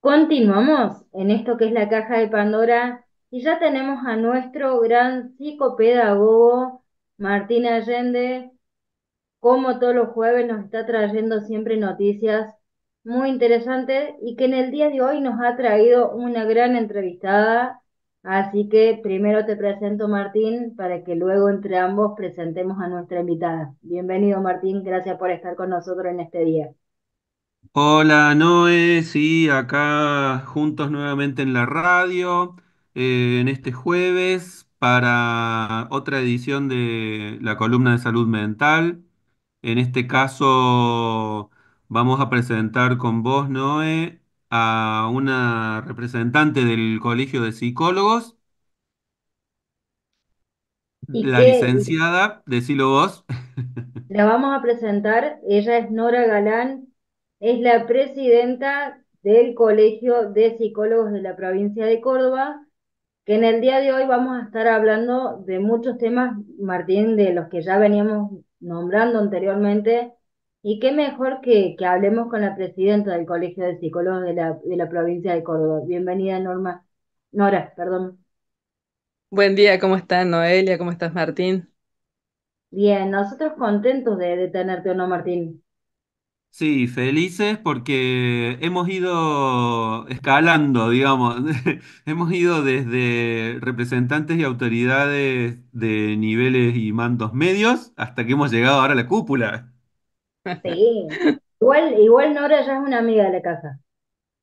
Continuamos en esto que es la caja de Pandora y ya tenemos a nuestro gran psicopedagogo Martín Allende, como todos los jueves nos está trayendo siempre noticias muy interesantes y que en el día de hoy nos ha traído una gran entrevistada. Así que primero te presento Martín para que luego entre ambos presentemos a nuestra invitada. Bienvenido Martín, gracias por estar con nosotros en este día. Hola Noé, sí, acá juntos nuevamente en la radio, eh, en este jueves, para otra edición de la columna de salud mental. En este caso vamos a presentar con vos, Noé, a una representante del Colegio de Psicólogos, la eh, licenciada, decilo vos. La vamos a presentar, ella es Nora Galán, es la presidenta del Colegio de Psicólogos de la provincia de Córdoba, que en el día de hoy vamos a estar hablando de muchos temas, Martín, de los que ya veníamos nombrando anteriormente, y qué mejor que, que hablemos con la presidenta del Colegio de Psicólogos de la, de la provincia de Córdoba. Bienvenida, Norma. Nora, perdón. Buen día, ¿cómo estás, Noelia? ¿Cómo estás, Martín? Bien, nosotros contentos de, de tenerte, ¿o no, Martín? Sí, felices porque hemos ido escalando, digamos. Hemos ido desde representantes y autoridades de niveles y mandos medios hasta que hemos llegado ahora a la cúpula. Sí. Igual, igual Nora ya es una amiga de la casa.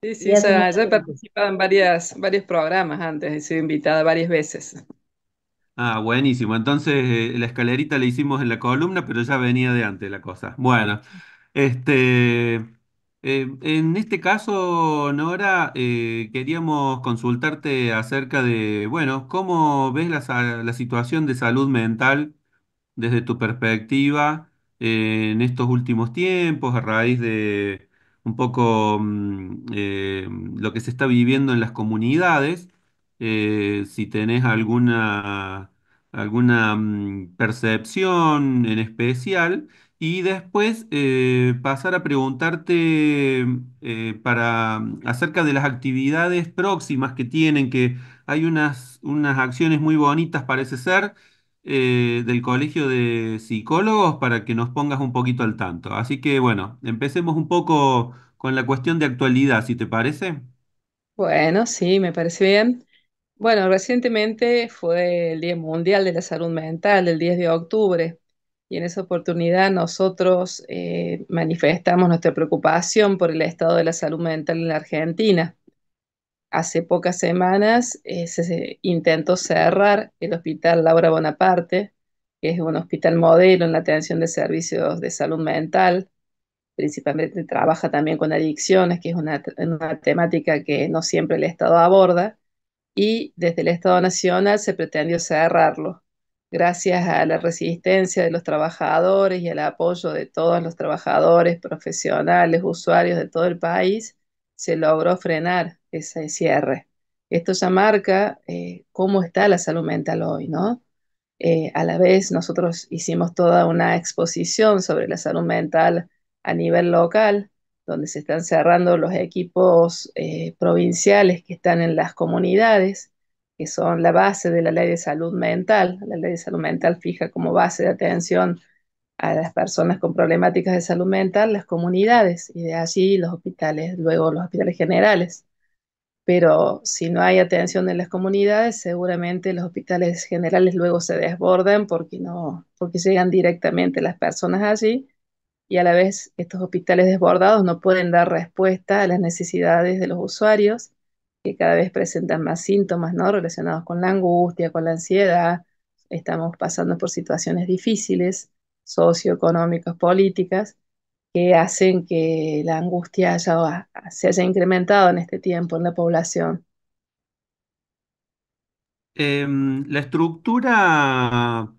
Sí, sí, ya, he participado en varias, varios programas antes, he sido invitada varias veces. Ah, buenísimo. Entonces eh, la escalerita la hicimos en la columna, pero ya venía de antes la cosa. Bueno. Este, eh, en este caso, Nora, eh, queríamos consultarte acerca de, bueno, ¿cómo ves la, situación de salud mental desde tu perspectiva eh, en estos últimos tiempos, a raíz de un poco mm, lo que se está viviendo en las comunidades? si tenés alguna, alguna mm, percepción en especial. Y después eh, pasar a preguntarte eh, para, mm, acerca de las actividades próximas que tienen, que hay unas, unas acciones muy bonitas, parece ser, eh, del Colegio de Psicólogos para que nos pongas un poquito al tanto. Así que bueno, empecemos un poco con la cuestión de actualidad, si te parece. Bueno, sí, me parece bien. Bueno, recientemente fue el Día Mundial de la Salud Mental, el 10 de octubre y en esa oportunidad nosotros eh, manifestamos nuestra preocupación por el estado de la salud mental en la Argentina. Hace pocas semanas eh, se intentó cerrar el Hospital Laura Bonaparte, que es un hospital modelo en la atención de servicios de salud mental. Principalmente trabaja también con adicciones, que es una temática que no siempre el Estado aborda. Y desde el Estado Nacional se pretendió cerrarlo gracias a la resistencia de los trabajadores y al apoyo de todos los trabajadores, profesionales, usuarios de todo el país, se logró frenar ese cierre. Esto ya marca eh, cómo está la salud mental hoy, ¿no? Eh, a la vez, nosotros hicimos toda una exposición sobre la salud mental a nivel local, donde se están cerrando los equipos eh, provinciales que están en las comunidades que son la base de la ley de salud mental. La ley de salud mental fija como base de atención a las personas con problemáticas de salud mental las comunidades y de allí los hospitales, luego los hospitales generales. Pero si no hay atención en las comunidades, seguramente los hospitales generales luego se desbordan porque, no, porque llegan directamente las personas allí y a la vez estos hospitales desbordados no pueden dar respuesta a las necesidades de los usuarios que cada vez presentan más síntomas ¿no? relacionados con la angustia, con la ansiedad, estamos pasando por situaciones difíciles, socioeconómicas, políticas, que hacen que la angustia se haya incrementado en este tiempo en la población. Em, la estructura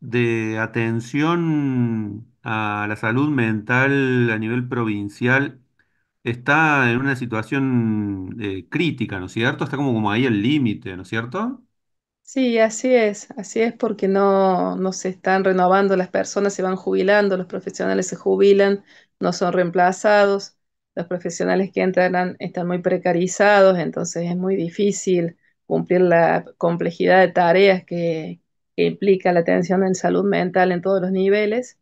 de atención a la salud mental a nivel provincial está en una situación eh, crítica, ¿no es cierto? Está como, ahí el límite, ¿no es cierto? Sí, así es, así es porque no, no se están renovando las personas, se van jubilando, los profesionales se jubilan, no son reemplazados, los profesionales que entran están muy precarizados, entonces es muy difícil cumplir la complejidad de tareas que implica la atención en salud mental en todos los niveles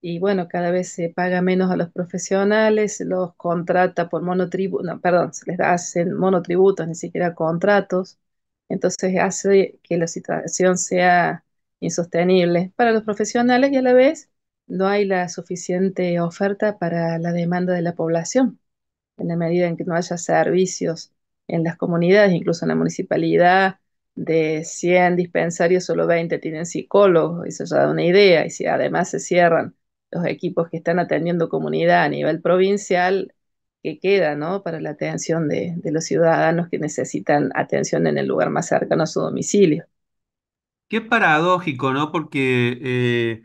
y bueno, cada vez se paga menos a los profesionales, los contrata por monotributos, no, perdón, se les hacen monotributos, ni siquiera contratos, entonces hace que la situación sea insostenible para los profesionales y a la vez no hay la suficiente oferta para la demanda de la población, en la medida en que no haya servicios en las comunidades, incluso en la municipalidad, de 100 dispensarios, solo 20 tienen psicólogos, eso ya da una idea, y si además se cierran los equipos que están atendiendo comunidad a nivel provincial que queda ¿no? para la atención de, los ciudadanos que necesitan atención en el lugar más cercano a su domicilio. Qué paradójico, ¿no? Porque eh,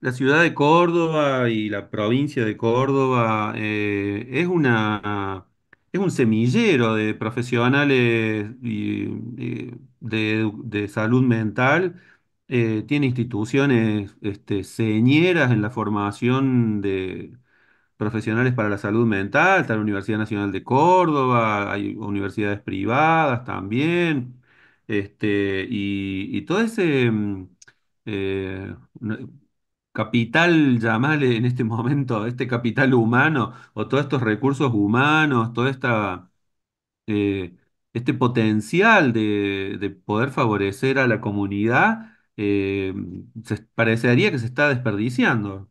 la ciudad de Córdoba y la provincia de Córdoba eh, es una es un semillero de profesionales de salud mental eh, tiene instituciones este, señeras en la formación de profesionales para la salud mental, está la Universidad Nacional de Córdoba, hay universidades privadas también, este, y, todo ese mm, eh, capital, llamarle en este momento, este capital humano, o todos estos recursos humanos, todo esta... Eh, este potencial de poder favorecer a la comunidad eh, parecería que se está desperdiciando.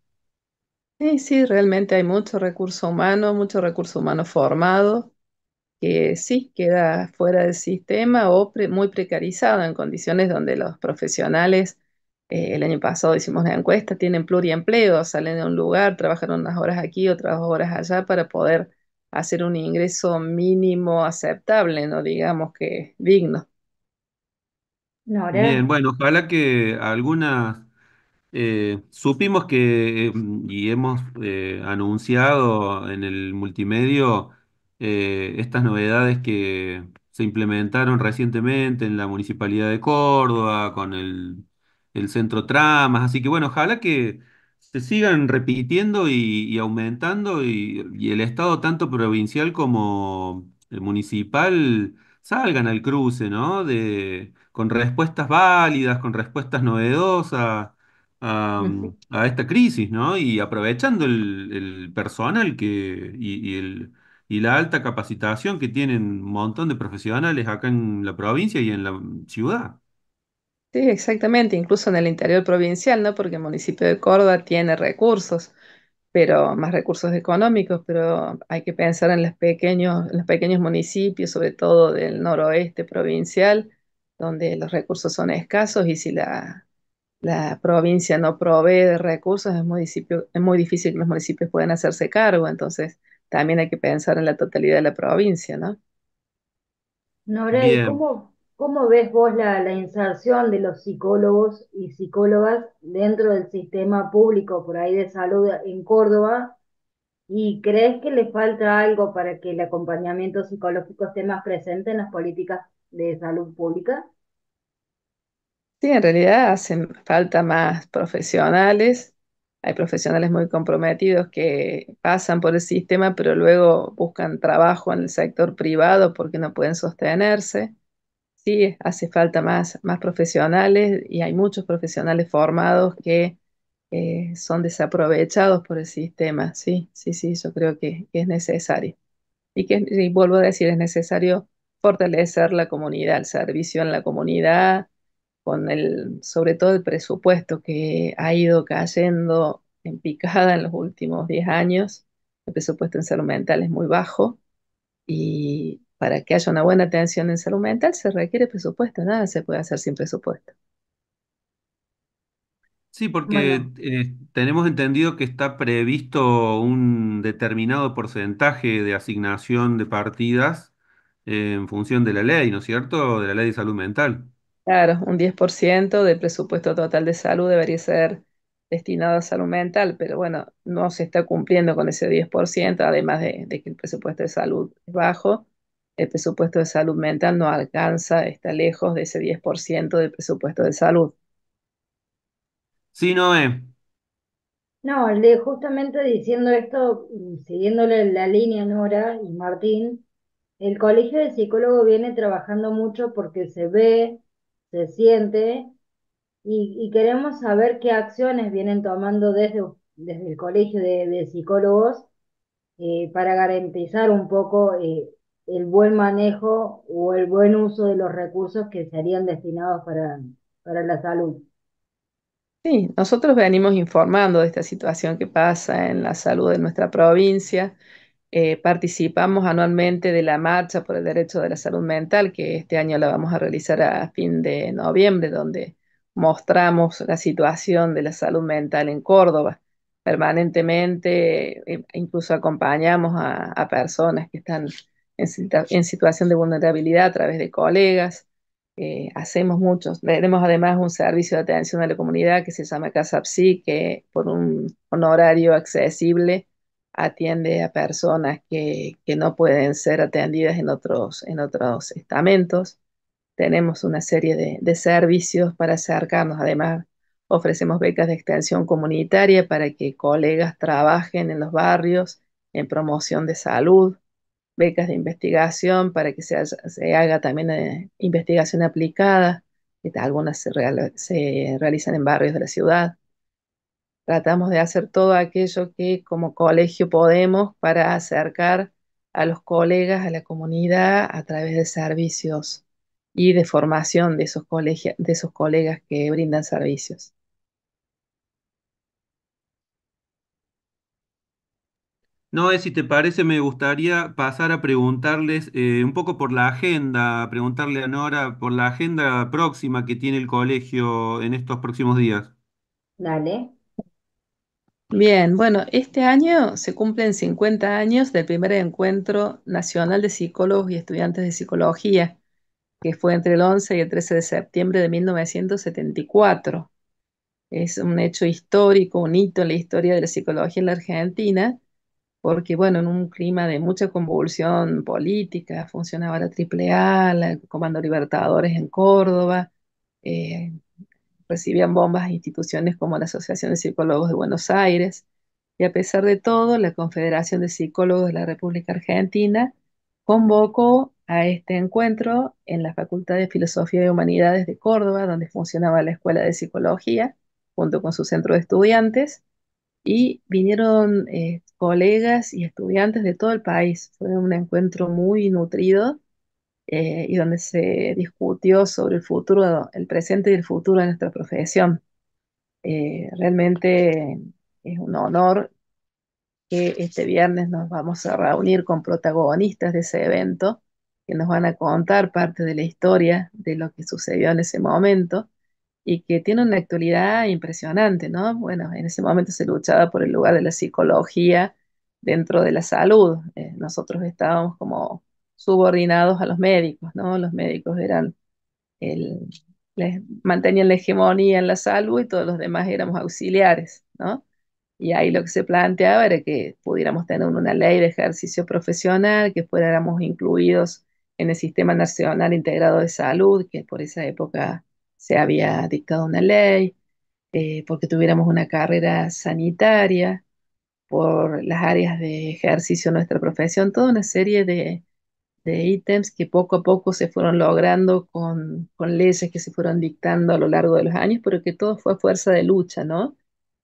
Sí, sí, realmente hay mucho recurso humano, mucho recurso humano formado, que sí, queda fuera del sistema o muy precarizado en condiciones donde los profesionales, eh, el año pasado hicimos una encuesta, tienen pluriempleo, salen de un lugar, trabajan unas horas aquí, otras horas allá para poder hacer un ingreso mínimo aceptable, no digamos que digno bueno, ojalá que algunas eh, supimos que eh, y hemos eh, anunciado en el multimedio estas novedades que se implementaron recientemente en la Municipalidad de Córdoba, con el, Centro Tramas, así que bueno, ojalá que se sigan repitiendo y, aumentando y, el Estado, tanto provincial como el municipal, salgan al cruce, ¿no? De, con respuestas válidas, con respuestas novedosas a, esta crisis, ¿no? Y aprovechando el, personal que, y, la alta capacitación que tienen un montón de profesionales acá en la provincia y en la ciudad. Sí, exactamente, incluso en el interior provincial, ¿no? Porque el municipio de Córdoba tiene recursos, pero más recursos económicos, pero hay que pensar en los pequeños, en los pequeños municipios, sobre todo del noroeste provincial, donde los recursos son escasos y si la, provincia no provee de recursos, es, es muy difícil que los municipios puedan hacerse cargo. Entonces, también hay que pensar en la totalidad de la provincia, ¿no? Norey, ¿cómo, ves vos la, la, inserción de los psicólogos y psicólogas dentro del sistema público por ahí de salud en Córdoba? ¿Y crees que le falta algo para que el acompañamiento psicológico esté más presente en las políticas de salud pública? Sí, en realidad hacen falta más profesionales. Hay profesionales muy comprometidos que pasan por el sistema, pero luego buscan trabajo en el sector privado porque no pueden sostenerse. Sí, hace falta más, más profesionales y hay muchos profesionales formados que eh, son desaprovechados por el sistema. Sí, sí, sí, yo creo que, es necesario. Y que, y vuelvo a decir, es necesario fortalecer la comunidad, el servicio en la comunidad, con el, sobre todo el presupuesto que ha ido cayendo en picada en los últimos 10 años. El presupuesto en salud mental es muy bajo y para que haya una buena atención en salud mental se requiere presupuesto, nada se puede hacer sin presupuesto. Sí, porque eh, tenemos entendido que está previsto un determinado porcentaje de asignación de partidas en función de la ley, ¿no es cierto? De la ley de salud mental. Claro, un 10% del presupuesto total de salud debería ser destinado a salud mental, pero bueno, no se está cumpliendo con ese 10%, además de, que el presupuesto de salud es bajo, el presupuesto de salud mental no alcanza, está lejos de ese 10% del presupuesto de salud. Sí, Noé. No, justamente diciendo esto, siguiéndole la línea Nora y Martín, el colegio de Psicólogos viene trabajando mucho porque se ve, se siente y, queremos saber qué acciones vienen tomando desde, desde el colegio de, psicólogos eh, para garantizar un poco eh, el buen manejo o el buen uso de los recursos que serían destinados para, para la salud. Sí, nosotros venimos informando de esta situación que pasa en la salud de nuestra provincia eh, participamos anualmente de la Marcha por el Derecho de la Salud Mental, que este año la vamos a realizar a fin de noviembre, donde mostramos la situación de la salud mental en Córdoba. Permanentemente, eh, incluso acompañamos a, personas que están en, situación de vulnerabilidad a través de colegas. Eh, hacemos muchos. Tenemos además un servicio de atención a la comunidad que se llama Casa Psi, que por un honorario accesible atiende a personas que, no pueden ser atendidas en otros, en otros estamentos. Tenemos una serie de, servicios para acercarnos. Además, ofrecemos becas de extensión comunitaria para que colegas trabajen en los barrios en promoción de salud, becas de investigación para que se, haga también eh, investigación aplicada, algunas se realizan en barrios de la ciudad Tratamos de hacer todo aquello que como colegio podemos para acercar a los colegas, a la comunidad, a través de servicios y de formación de esos, de esos colegas que brindan servicios. Noé, eh, si te parece, me gustaría pasar a preguntarles eh, un poco por la agenda, preguntarle a Nora por la agenda próxima que tiene el colegio en estos próximos días. Dale. Bien, bueno, este año se cumplen 50 años del primer encuentro nacional de psicólogos y estudiantes de psicología, que fue entre el 11 y el 13 de septiembre de 1974. Es un hecho histórico, un hito en la historia de la psicología en la Argentina, porque bueno, en un clima de mucha convulsión política, funcionaba la AAA, el Comando Libertadores en Córdoba, eh, recibían bombas instituciones como la Asociación de Psicólogos de Buenos Aires, y a pesar de todo, la Confederación de Psicólogos de la República Argentina convocó a este encuentro en la Facultad de Filosofía y Humanidades de Córdoba, donde funcionaba la Escuela de Psicología, junto con su centro de estudiantes, y vinieron eh, colegas y estudiantes de todo el país. Fue un encuentro muy nutrido eh, y donde se discutió sobre el futuro, el presente y el futuro de nuestra profesión. Eh, realmente es un honor que este viernes nos vamos a reunir con protagonistas de ese evento que nos van a contar parte de la historia de lo que sucedió en ese momento y que tiene una actualidad impresionante, ¿no? Bueno, en ese momento se luchaba por el lugar de la psicología dentro de la salud. Eh, nosotros estábamos como subordinados a los médicos, ¿no? Los médicos eran el, les, mantenían la hegemonía en la salud y todos los demás éramos auxiliares, ¿no? Y ahí lo que se planteaba era que pudiéramos tener una ley de ejercicio profesional, que fuéramos incluidos en el Sistema Nacional Integrado de Salud, que por esa época se había dictado una ley, eh, porque tuviéramos una carrera sanitaria, por las áreas de ejercicio nuestra profesión, toda una serie de, de ítems que poco a poco se fueron logrando con, leyes que se fueron dictando a lo largo de los años, pero que todo fue fuerza de lucha, ¿no?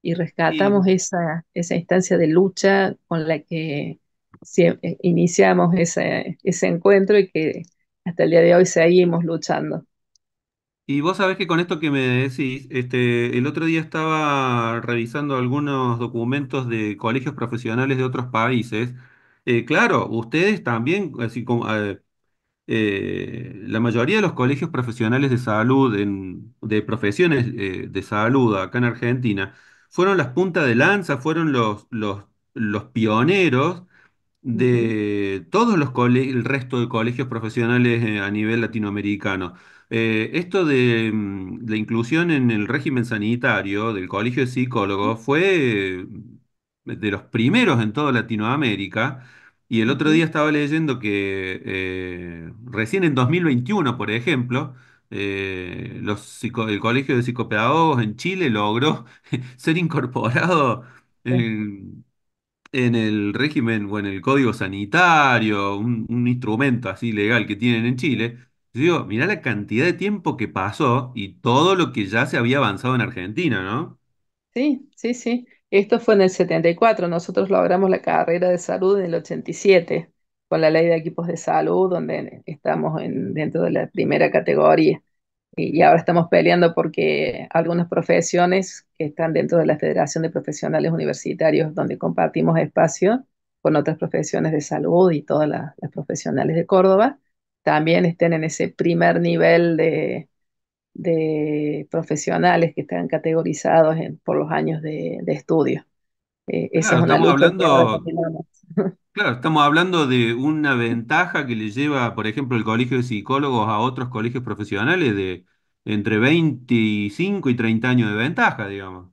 Y rescatamos esa, esa instancia de lucha con la que eh, iniciamos ese, encuentro y que hasta el día de hoy seguimos luchando. Y vos sabés que con esto que me decís, este, el otro día estaba revisando algunos documentos de colegios profesionales de otros países eh, claro, ustedes también, así como eh, la mayoría de los colegios profesionales de salud, de profesiones eh, de salud acá en Argentina, fueron las puntas de lanza, fueron los, los, pioneros de todos los colegios, el resto de colegios profesionales a nivel latinoamericano. esto de mm, la inclusión en el régimen sanitario del Colegio de Psicólogos fue de los primeros en toda Latinoamérica. Y el otro día estaba leyendo que eh, recién en 2021, por ejemplo, eh, el Colegio de Psicopedagogos en Chile logró ser incorporado en, el régimen o en el código sanitario, un, instrumento así legal que tienen en Chile. digo, mirá la cantidad de tiempo que pasó y todo lo que ya se había avanzado en Argentina, ¿no? Sí, sí, sí. Esto fue en el 74. Nosotros logramos la carrera de salud en el 87 con la ley de equipos de salud, donde estamos dentro de la primera categoría. Y, ahora estamos peleando porque algunas profesiones que están dentro de la Federación de Profesionales Universitarios, donde compartimos espacio con otras profesiones de salud y todas las profesionales de Córdoba, también estén en ese primer nivel de, de profesionales que están categorizados por los años de, de estudio. Eh, claro, es estamos hablando, claro, estamos hablando de una ventaja que le lleva, por ejemplo, el colegio de psicólogos a otros colegios profesionales de entre 25 y 30 años de ventaja, digamos.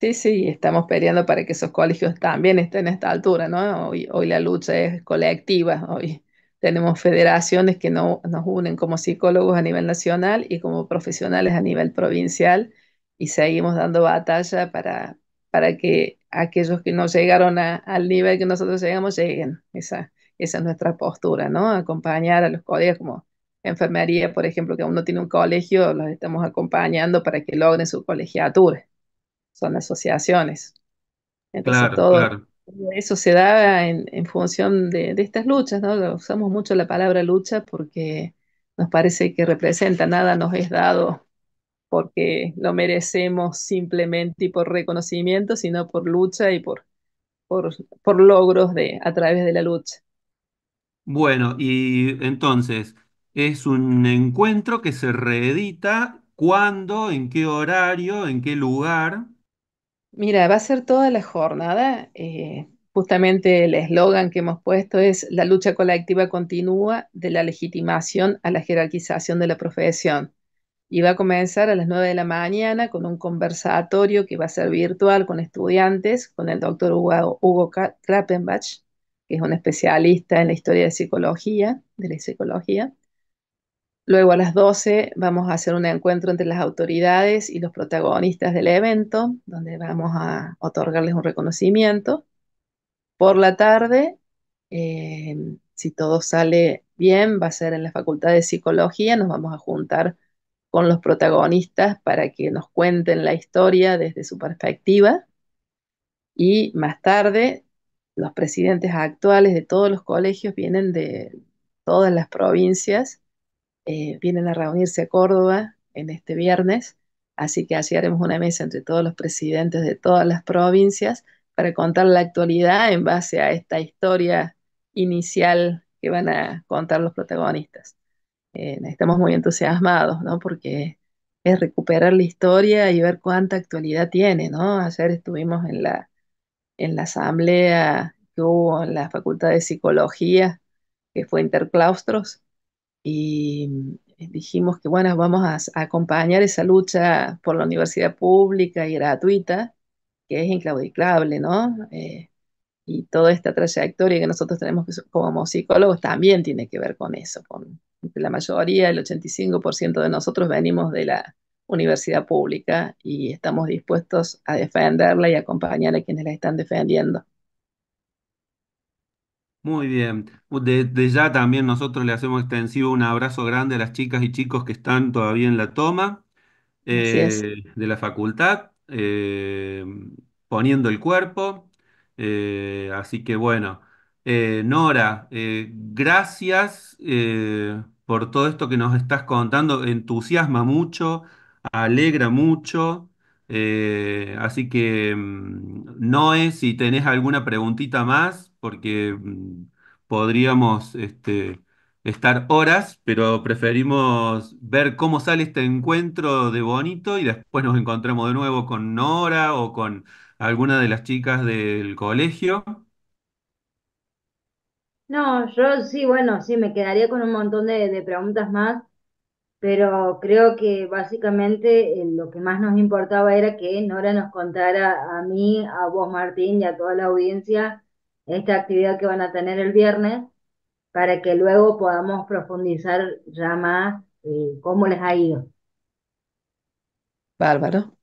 Sí, sí, estamos peleando para que esos colegios también estén a esta altura, ¿no? Hoy, hoy la lucha es colectiva, hoy tenemos federaciones que no, nos unen como psicólogos a nivel nacional y como profesionales a nivel provincial y seguimos dando batalla para, para que aquellos que no llegaron al nivel que nosotros llegamos lleguen. Esa, esa es nuestra postura, ¿no? Acompañar a los colegas como enfermería, por ejemplo, que aún no tiene un colegio, los estamos acompañando para que logren su colegiatura. Son asociaciones. Entonces, claro, todo, claro. Eso se da en, función de, estas luchas, ¿no? Usamos mucho la palabra lucha porque nos parece que representa, nada nos es dado porque lo merecemos simplemente y por reconocimiento, sino por lucha y por, por, por logros de, a través de la lucha. Bueno, y entonces, es un encuentro que se reedita cuándo, en qué horario, en qué lugar. Mira, va a ser toda la jornada. Eh, justamente el eslogan que hemos puesto es la lucha colectiva continúa de la legitimación a la jerarquización de la profesión. Y va a comenzar a las 9 de la mañana con un conversatorio que va a ser virtual con estudiantes, con el doctor Hugo, Hugo Krappenbach, que es un especialista en la historia de psicología, de la psicología. Luego a las 12 vamos a hacer un encuentro entre las autoridades y los protagonistas del evento, donde vamos a otorgarles un reconocimiento. Por la tarde, eh, si todo sale bien, va a ser en la Facultad de Psicología, nos vamos a juntar con los protagonistas para que nos cuenten la historia desde su perspectiva. Y más tarde, los presidentes actuales de todos los colegios vienen de todas las provincias eh, vienen a reunirse a Córdoba en este viernes, así que así haremos una mesa entre todos los presidentes de todas las provincias para contar la actualidad en base a esta historia inicial que van a contar los protagonistas. Eh, estamos muy entusiasmados, ¿no? Porque es recuperar la historia y ver cuánta actualidad tiene, ¿no? Ayer estuvimos en la, en la asamblea que hubo en la Facultad de Psicología, que fue Interclaustros, y dijimos que bueno, vamos a, acompañar esa lucha por la universidad pública y gratuita, que es inclaudicable, ¿no? Eh, y toda esta trayectoria que nosotros tenemos como psicólogos también tiene que ver con eso, con la mayoría, el 85% de nosotros venimos de la universidad pública y estamos dispuestos a defenderla y acompañar a quienes la están defendiendo. Muy bien. Desde ya también nosotros le hacemos extensivo un abrazo grande a las chicas y chicos que están todavía en la toma eh, de la facultad, eh, poniendo el cuerpo. Eh, así que bueno, Nora, gracias por todo esto que nos estás contando. Entusiasma mucho, alegra mucho. así que, mm, Noé, si tenés alguna preguntita más porque mm, podríamos este, estar horas, pero preferimos ver cómo sale este encuentro de bonito y después nos encontramos de nuevo con Nora o con alguna de las chicas del colegio. No, yo sí, bueno, sí, me quedaría con un montón de, preguntas más, pero creo que básicamente eh, lo que más nos importaba era que Nora nos contara a mí, a vos Martín y a toda la audiencia esta actividad que van a tener el viernes para que luego podamos profundizar ya más eh, cómo les ha ido. Bárbaro.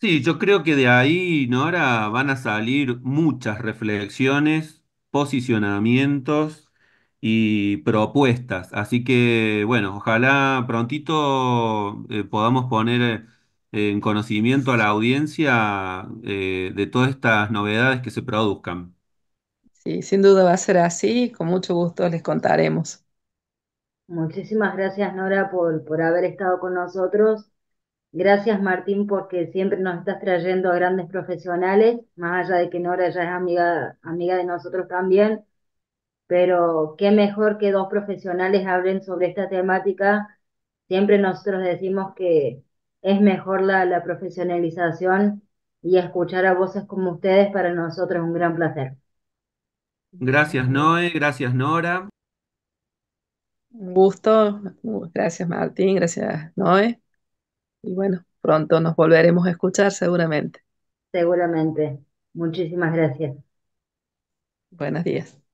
Sí, yo creo que de ahí, Nora, van a salir muchas reflexiones, posicionamientos y propuestas. Así que, bueno, ojalá prontito eh, podamos poner eh, en conocimiento a la audiencia de todas estas novedades que se produzcan y sin duda va a ser así, con mucho gusto les contaremos. Muchísimas gracias Nora por, por haber estado con nosotros. Gracias Martín porque siempre nos estás trayendo a grandes profesionales, más allá de que Nora ya es amiga, amiga de nosotros también, pero qué mejor que dos profesionales hablen sobre esta temática. Siempre nosotros decimos que es mejor la, la profesionalización y escuchar a voces como ustedes para nosotros es un gran placer. Gracias, Noé. Gracias, Nora. Un gusto. Gracias, Martín. Gracias, Noé. Y bueno, pronto nos volveremos a escuchar seguramente. Seguramente. Muchísimas gracias. Buenos días.